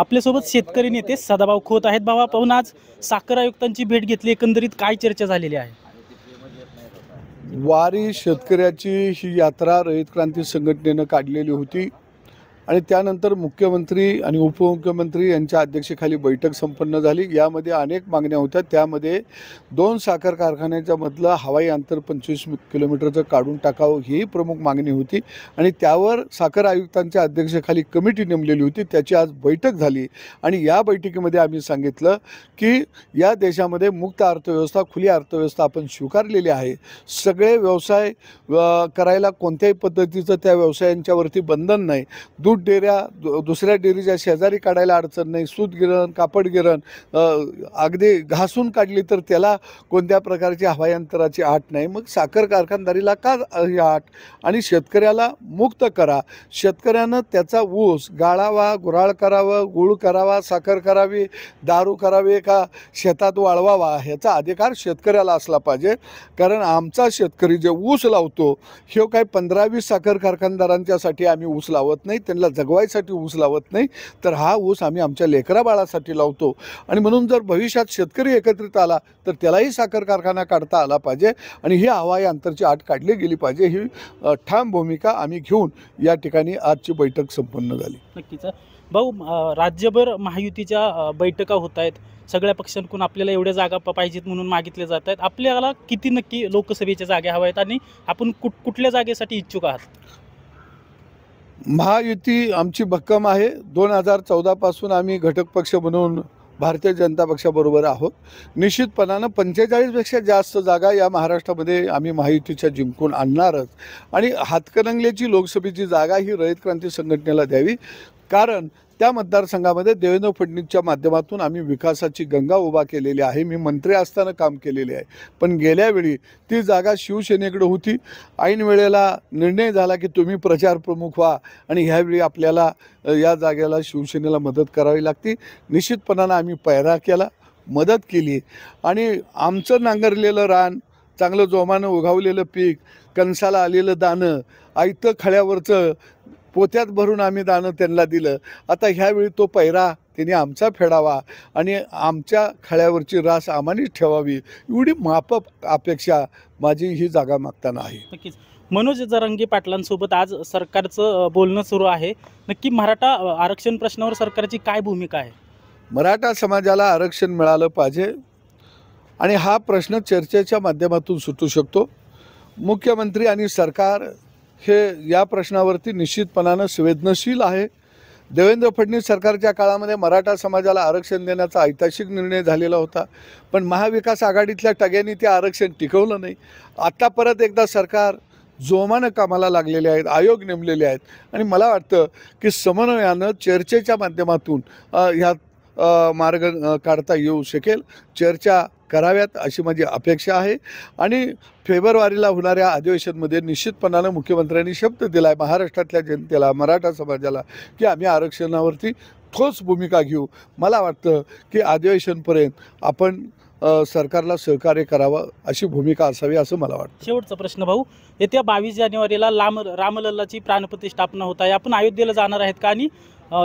आपल्यासोबत शेतकरी नेते सदाभाऊ खोत आहेत बाबा पाहून आज साखर आयुक्तांची भेट घेतली एकंदरीत काय चर्चा झालेली आहे वारी शेतकऱ्याची ही यात्रा रयत क्रांती संघटनेनं काढलेली होती आणि त्यानंतर मुख्यमंत्री आणि उपमुख्यमंत्री यांच्या अध्यक्षेखाली बैठक संपन्न झाली यामध्ये अनेक मागण्या होत्या त्यामध्ये दोन साखर कारखान्याच्या मधलं हवाई अंतर पंचवीस किलोमीटरचं काढून टाकावं ही प्रमुख मागणी होती आणि त्यावर साखर आयुक्तांच्या अध्यक्षेखाली कमिटी नेमलेली होती त्याची आज बैठक झाली आणि या बैठकीमध्ये आम्ही सांगितलं की या देशामध्ये मुक्त अर्थव्यवस्था खुली अर्थव्यवस्था आपण स्वीकारलेली आहे सगळे व्यवसाय करायला कोणत्याही पद्धतीचं त्या व्यवसायांच्यावरती बंधन नाही दूध डेऱ्या दुसऱ्या डेअरीच्या शेजारी काढायला अडचण नाही सूत गिरण कापड गिरण अगदी घासून काढली तर त्याला कोणत्या प्रकारची हवायंतराची आट नाही मग साखर कारखानदारीला का ही आट आणि शेतकऱ्याला मुक्त करा शेतकऱ्यानं त्याचा ऊस गाळावा गुराळ करावा गुळ करावा साखर करावी दारू करावी का शेतात वाळवावा ह्याचा अधिकार शेतकऱ्याला असला पाहिजे कारण आमचा शेतकरी जे ऊस लावतो हे काही पंधरावीस साखर कारखानदारांच्यासाठी आम्ही ऊस लावत नाही त्यांना आपल्याला जगवायसाठी ऊस लावत नाही तर हा ऊस आम्ही आमच्या बाळासाठी लावतो आणि म्हणून जर भविष्यात शेतकरी एकत्रित आला तर त्यालाही साखर कारखाना काढता आला पाहिजे आणि ही हवाई अंतरची आठ काढली गेली पाहिजे ही ठाम भूमिका आम्ही घेऊन या ठिकाणी आजची बैठक संपन्न झाली नक्कीच भाऊ राज्यभर महायुतीच्या बैठका होत आहेत सगळ्या पक्षांकडून आपल्याला एवढ्या जागा पाहिजेत म्हणून मागितले जात आहेत आपल्याला किती नक्की लोकसभेच्या जागा हव्या आहेत आणि आपण कुठ कुठल्या जागेसाठी इच्छुक आहात महायुती आमची भक्कम आहे दोन हजार चौदापासून आम्ही घटक पक्ष म्हणून भारतीय जनता पक्षाबरोबर आहोत निश्चितपणानं पंचेचाळीसपेक्षा जास्त जागा या महाराष्ट्रामध्ये आम्ही महायुतीच्या जिंकून आणणारच आणि हातकणंगलेची लोकसभेची जागा ही रयत क्रांती संघटनेला द्यावी कारण त्या मतदारसंघामध्ये देवेंद्र फडणवीसच्या माध्यमातून आम्ही विकासाची गंगा उभा केलेली आहे मी मंत्री असताना काम केलेले आहे पण गेल्यावेळी ती जागा शिवसेनेकडे होती ऐन वेळेला निर्णय झाला की तुम्ही प्रचार प्रमुख व्हा आणि ह्यावेळी आपल्याला या जागेला शिवसेनेला मदत करावी लागते निश्चितपणानं आम्ही पैरा केला मदत केली आणि आमचं नांगरलेलं रान चांगलं जोमानं उगावलेलं पीक कणसाला आलेलं दानं आयतं खळ्यावरचं पोत्यात भरून आम्ही दानं त्यांना दिलं आता ह्यावेळी तो पैरा त्यांनी आमचा फेडावा आणि आमच्या खळ्यावरची रास आम्हानेच ठेवावी एवढी माप अपेक्षा माझी ही जागा मागताना आहे नक्कीच मनोज जरंगी पाटलांसोबत आज सरकारचं बोलणं सुरू आहे नक्की मराठा आरक्षण प्रश्नावर सरकारची काय भूमिका आहे मराठा समाजाला आरक्षण मिळालं पाहिजे आणि हा प्रश्न चर्चेच्या माध्यमातून सुटू शकतो मुख्यमंत्री आणि सरकार हे या प्रश्नावरती निश्चितपणानं संवेदनशील आहे देवेंद्र फडणवीस सरकारच्या काळामध्ये मराठा समाजाला आरक्षण देण्याचा ऐतिहासिक निर्णय झालेला होता पण महाविकास आघाडीतल्या टग्यांनी ते आरक्षण टिकवलं नाही आत्ता परत एकदा सरकार जोमानं कामाला लागलेले आहेत आयोग नेमलेले आहेत आणि मला वाटतं की समन्वयानं चर्चेच्या माध्यमातून ह्या मार्ग काढता येऊ शकेल चर्चा कराव्यात अशी माझी अपेक्षा आहे आणि फेब्रुवारीला होणाऱ्या अधिवेशनमध्ये निश्चितपणानं मुख्यमंत्र्यांनी शब्द दिला आहे महाराष्ट्रातल्या जनतेला मराठा समाजाला की आम्ही आरक्षणावरती ठोस भूमिका घेऊ मला वाटतं की अधिवेशनपर्यंत आपण सरकारला सहकार्य करावं अशी भूमिका असावी असं मला वाटतं शेवटचा प्रश्न भाऊ येत्या बावीस जानेवारीला लाम रामलल्लाची प्राणप्रतिष्ठापना होत आहे आपण अयोध्येला जाणार आहेत का आणि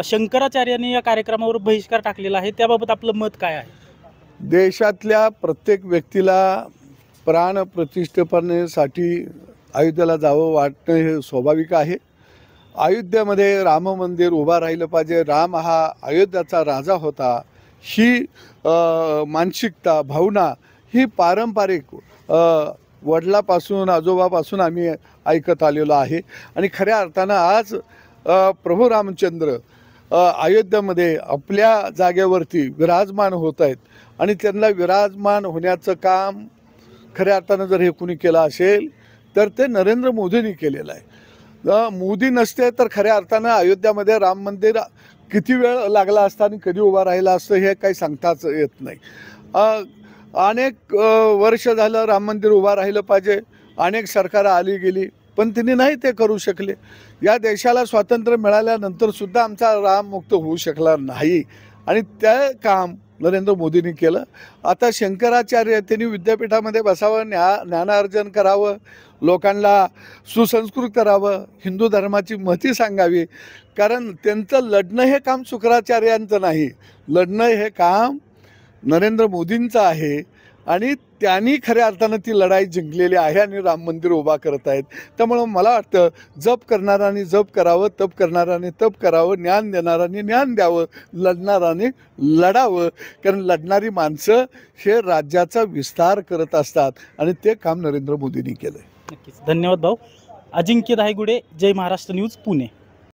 शंकराचार्यांनी या कार्यक्रमावर बहिष्कार टाकलेला आहे त्याबाबत आपलं मत काय आहे देशातल्या प्रत्येक व्यक्तीला प्राण प्रतिष्ठेपणेसाठी अयोध्येला जावं वाटणं हे स्वाभाविक आहे अयोध्येमध्ये राम मंदिर उभा राहिलं पाहिजे राम हा अयोध्याचा राजा होता ही मानसिकता भावना ही पारंपरिक वडिलापासून आजोबापासून आम्ही ऐकत आलेलो आहे आणि खऱ्या अर्थानं आज प्रभू रामचंद्र अयोध्यामध्ये आपल्या जागेवरती विराजमान होत आहेत आणि त्यांना विराजमान होण्याचं काम खऱ्या अर्थानं जर हे कुणी केलं असेल तर ते नरेंद्र मोदींनी केलेलं आहे मोदी नसते तर खऱ्या अर्थानं अयोध्यामध्ये राम मंदिर किती वेळ लागला असता आणि कधी उभा राहिला असतं हे काही सांगताच येत नाही अनेक वर्ष झालं राम मंदिर उभा राहिलं पाहिजे अनेक सरकारं आली गेली पण तिने नाही ते करू शकले या देशाला स्वातंत्र्य मिळाल्यानंतर सुद्धा आमचा राम मुक्त होऊ शकला नाही आणि त्या काम नरेंद्र मोदींनी केलं आता शंकराचार्य त्यांनी विद्यापीठामध्ये बसावं ज्ञा ज्ञानार्जन करावं लोकांना सुसंस्कृत करावं हिंदू धर्माची महती सांगावी कारण त्यांचं लढणं हे काम शुक्राचार्यांचं नाही लढणं हे काम नरेंद्र मोदींचं आहे आणि त्यांनी खऱ्या अर्थानं ती लढाई जिंकलेली आहे आणि राम मंदिर उभा करत आहेत त्यामुळं मला वाटतं जप करणाऱ्यांनी जप करावं तप करणाऱ्यांनी तप करावं ज्ञान देणाऱ्यांनी ज्ञान द्यावं लढणाराने लढावं कारण लढणारी माणसं हे राज्याचा विस्तार करत असतात आणि ते काम नरेंद्र मोदींनी केलं नक्कीच धन्यवाद भाऊ अजिंक्य रायगुडे जय महाराष्ट्र न्यूज पुणे